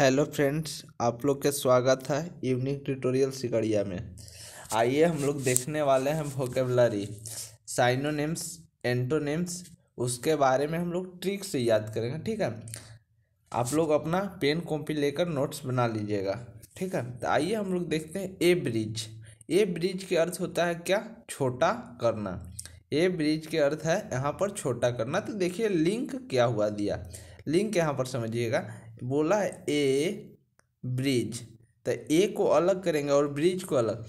hello friends आप लोग के स्वागत है इवनिंग ट्यूटोरियल सिकड़िया में आइए हम लोग देखने वाले हैं वोकेबलरी साइनोनिम्स एंटोनिम्स उसके बारे में हम लोग ट्रिक से याद करेंगे ठीक है आप लोग अपना पेन कॉपी लेकर नोट्स बना लीजिएगा ठीक है तो आइए हम लोग देखते हैं ए ब्रिज ए ब्रिज के अर्थ होता है क्या छोटा करना ए ब्रिज के अर्थ है यहाँ पर छोटा करना तो देखिए लिंक क्या हुआ दिया लिंक यहाँ पर समझिएगा बोला ए ब्रिज तो ए को अलग करेंगे और ब्रिज को अलग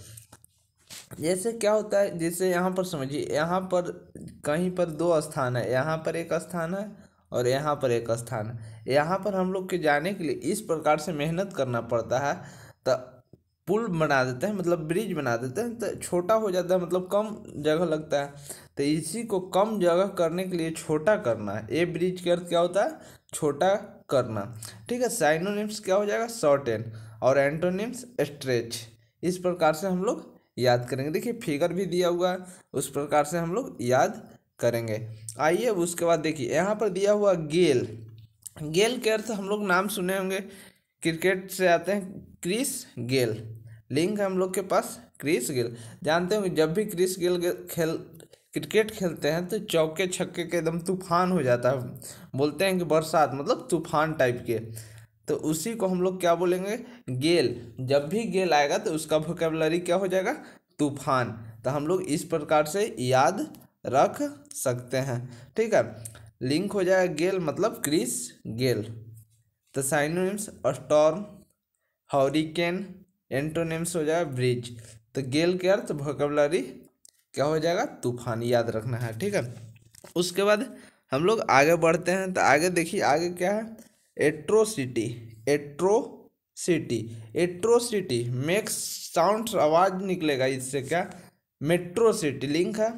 जैसे क्या होता है जैसे यहाँ पर समझिए यहाँ पर कहीं पर दो स्थान है यहाँ पर एक स्थान है और यहाँ पर एक स्थान है यहाँ पर हम लोग के जाने के लिए इस प्रकार से मेहनत करना पड़ता है तो पुल बना देते हैं मतलब ब्रिज बना देते हैं तो छोटा हो जाता है मतलब कम जगह लगता है तो इसी को कम जगह करने के लिए छोटा करना है ए ब्रिज के अर्थ क्या होता है छोटा करना ठीक है साइनोनिम्स क्या हो जाएगा शॉर्टेन और एंटोनिम्स स्ट्रेच इस प्रकार से हम लोग याद करेंगे देखिए फिगर भी दिया हुआ है उस प्रकार से हम लोग याद करेंगे आइए उसके बाद देखिए यहाँ पर दिया हुआ गेल गेल के अर्थ हम लोग नाम सुने होंगे क्रिकेट से आते हैं क्रिस गेल लिंक है हम लोग के पास क्रिस गेल जानते होंगे जब भी क्रिस गेल खेल क्रिकेट खेलते हैं तो चौके छक्के के एकदम तूफान हो जाता है बोलते हैं कि बरसात मतलब तूफान टाइप के तो उसी को हम लोग क्या बोलेंगे गेल जब भी गेल आएगा तो उसका वोकेबलरी क्या हो जाएगा तूफान तो हम लोग इस प्रकार से याद रख सकते हैं ठीक है लिंक हो जाएगा गेल मतलब क्रिस गेल तो साइनोनिम्स स्टॉर्म हॉरिकेन एंटोनिम्स हो जाएगा ब्रिज तो गेल के अर्थ वोकेबलरी क्या हो जाएगा तूफान याद रखना है ठीक है उसके बाद हम लोग आगे बढ़ते हैं तो आगे देखिए आगे क्या है atrocity atrocity atrocity makes sound आवाज़ निकलेगा इससे क्या मेट्रो सिटी लिंक है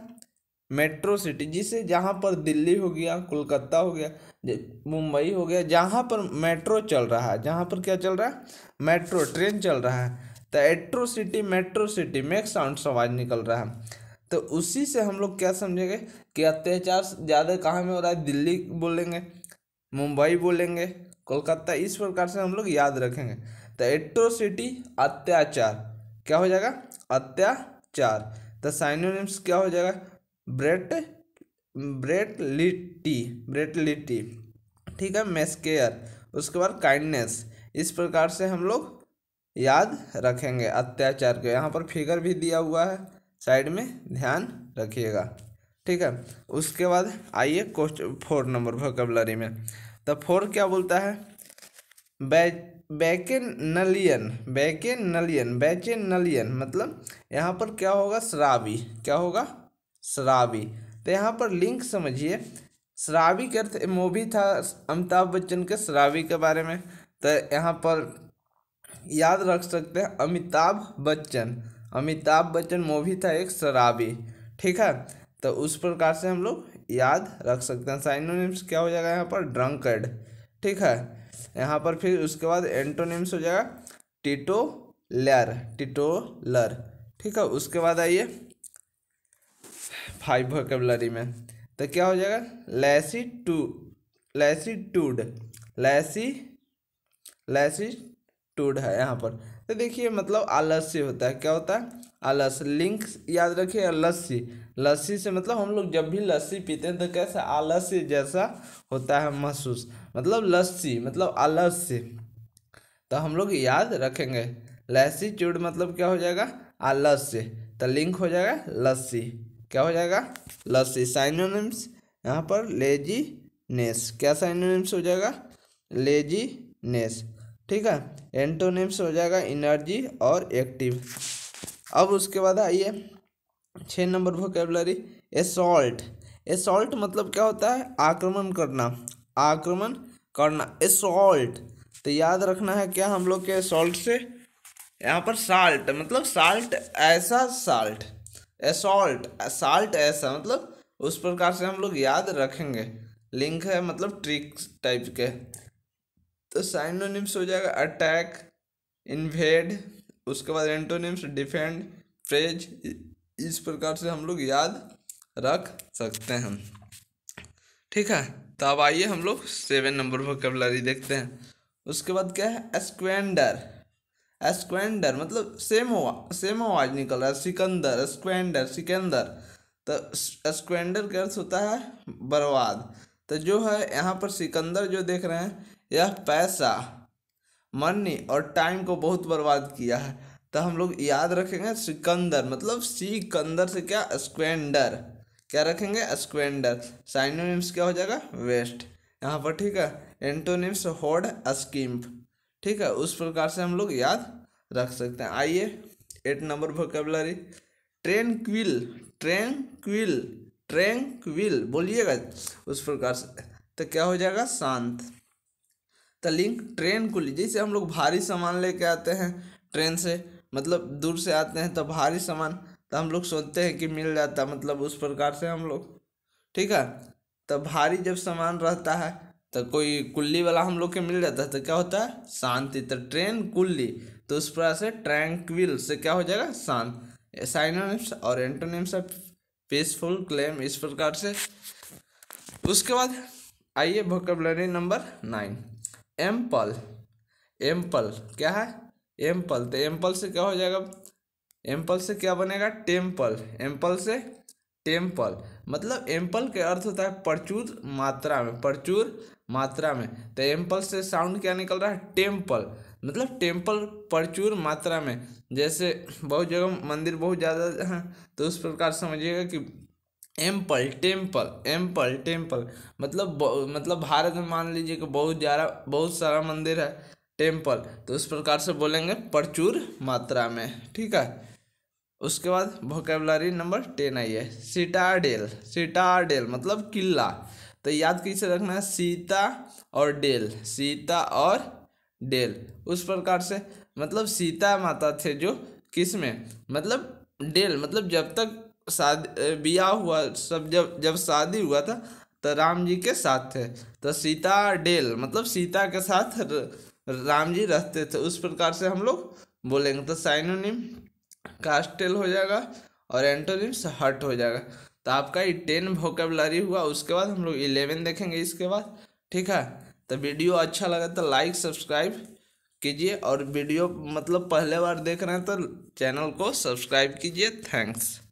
मेट्रो सिटी जिसे जहाँ पर दिल्ली हो गया कोलकाता हो गया मुंबई हो गया जहाँ पर मेट्रो चल रहा है जहाँ पर क्या चल रहा है मेट्रो ट्रेन चल रहा है तो atrocity metro city make sound आवाज़ निकल रहा है तो उसी से हम लोग क्या समझेंगे कि अत्याचार ज़्यादा कहाँ में हो रहा है दिल्ली बोलेंगे मुंबई बोलेंगे कोलकाता इस प्रकार से हम लोग याद रखेंगे तो एट्रोसिटी अत्याचार क्या हो जाएगा अत्याचार तो साइनोनिम्स क्या हो जाएगा ब्रेट ब्रेट लिट्टी ठीक है मेस्केयर उसके बाद काइंडनेस इस प्रकार से हम लोग याद रखेंगे अत्याचार के यहाँ पर फिगर भी दिया हुआ है साइड में ध्यान रखिएगा ठीक है उसके बाद आइए क्वेश्चन फोर नंबर वोकबलरी में तो फोर क्या बोलता है नलियन बैके बैके नलियन बैचे नलियन मतलब यहाँ पर क्या होगा शराबी क्या होगा शराबी तो यहाँ पर लिंक समझिए शराबी के अर्थ मूवी था अमिताभ बच्चन के शराबी के बारे में तो यहाँ पर याद रख सकते हैं अमिताभ बच्चन अमिताभ बच्चन मूवी था एक शराबी ठीक है तो उस प्रकार से हम लोग याद रख सकते हैं साइनोनिम्स क्या हो जाएगा यहाँ पर ड्रंकर्ड ठीक है यहाँ पर फिर उसके बाद एंटोनिम्स हो जाएगा टिटो लर टिटो लर ठीक है उसके बाद आइए फाइव वोकेबलरी में तो क्या हो जाएगा लैसी टू लैसी टूड लैसी लैसी टूड है यहाँ पर तो देखिए मतलब आलस्य होता है क्या होता है आलस्य लिंक याद रखिए लस्सी लस्सी से मतलब हम लोग जब भी लस्सी पीते हैं तो कैसा आलस्य जैसा होता है महसूस मतलब लस्सी मतलब आलस्य तो हम लोग याद रखेंगे लस्सी चूड़ मतलब क्या हो जाएगा आलस्य तो लिंक हो जाएगा लस्सी क्या हो जाएगा लस्सी साइनोनिम्स यहाँ पर लेजीनेस क्या साइनोनिम्स हो जाएगा लेजीनेस ठीक है एंटोनिम्स हो जाएगा इनर्जी और एक्टिव अब उसके बाद आइए छः नंबर वोकेबलरी एसॉल्ट एसॉल्ट मतलब क्या होता है आक्रमण करना आक्रमण करना एसॉल्ट तो याद रखना है क्या हम लोग के एसॉल्ट से यहाँ पर साल्ट मतलब साल्ट ऐसा साल्ट एसॉल्ट साल्ट ऐसा मतलब उस प्रकार से हम लोग याद रखेंगे लिंक है मतलब ट्रिक टाइप के तो साइनोनिम्स हो जाएगा अटैक इन्वेड उसके बाद एंटोनिम्स डिफेंड फ्रेज इस प्रकार से हम लोग याद रख सकते हैं ठीक है तो अब आइए हम लोग सेवन नंबर वोकेबलरी देखते हैं उसके बाद क्या है एस्क्वेंडर एस्क्वेंडर मतलब सेम हुआ सेम आवाज निकल रहा है सिकंदर स्क्वेंडर सिकंदर तो स्क्वेंडर का अर्थ होता है बर्बाद तो जो है यहाँ पर सिकंदर जो देख रहे हैं यह पैसा मनी और टाइम को बहुत बर्बाद किया है तो हम लोग याद रखेंगे सिकंदर मतलब सिकंदर से क्या स्क्वेंडर क्या रखेंगे स्क्वेंडर साइनोनिम्स क्या हो जाएगा वेस्ट यहाँ पर ठीक है एंटोनिम्स होड स्कीम्प ठीक है उस प्रकार से हम लोग याद रख सकते हैं आइए eight number vocabulary tranquil tranquil tranquil बोलिएगा उस प्रकार से तो क्या हो जाएगा शांत तलिंग ट्रेन को लीजिए जैसे हम लोग भारी सामान लेके आते हैं ट्रेन से मतलब दूर से आते हैं तो भारी सामान तो हम लोग सोचते हैं कि मिल जाता मतलब उस प्रकार से हम लोग ठीक है तो भारी जब सामान रहता है तो कोई कुल्ली वाला हम लोग के मिल जाता है तो क्या होता है शांति तो ट्रेन कुल्ली तो उस प्रकार से ट्रैंक्विल से क्या हो जाएगा शांत साइनोनिम्स e और एंटोनिम्स ऑफ पीसफुल क्लेम इस प्रकार से उसके बाद आइए vocabulary number nine ample ample क्या है एम्पल तो एम्पल से क्या हो जाएगा एम्पल से क्या बनेगा टेम्पल एम्पल से टेम्पल मतलब एम्पल के अर्थ होता है प्रचुर मात्रा में प्रचुर मात्रा में तो एम्पल से साउंड क्या निकल रहा है टेम्पल मतलब टेम्पल प्रचुर मात्रा में जैसे बहुत जगह मंदिर बहुत ज़्यादा तो उस प्रकार समझिएगा कि एम्पल टेम्पल एम्पल टेम्पल मतलब मतलब भारत में मान लीजिए कि बहुत ज़्यादा बहुत सारा मंदिर है टेम्पल तो उस प्रकार से बोलेंगे प्रचुर मात्रा में ठीक है उसके बाद वोकेबलरी नंबर टेन आई है सिटाडेल सिटाडेल मतलब किला तो याद कैसे रखना है सीता और डेल सीता और डेल उस प्रकार से मतलब सीता माता थे जो किस में मतलब डेल मतलब जब तक शादी ब्याह हुआ सब जब जब शादी हुआ था तो राम जी के साथ थे तो सीता डेल मतलब सीता के साथ राम जी रहते थे उस प्रकार से हम लोग बोलेंगे तो साइनोनिम कास्टेल हो जाएगा और एंटोनिम हट हो जाएगा तो आपका ये टेन वोकेबलरी हुआ उसके बाद हम लोग इलेवन देखेंगे इसके बाद ठीक है तो वीडियो अच्छा लगा तो लाइक सब्सक्राइब कीजिए और वीडियो मतलब पहले बार देख रहे हैं तो चैनल को सब्सक्राइब कीजिए थैंक्स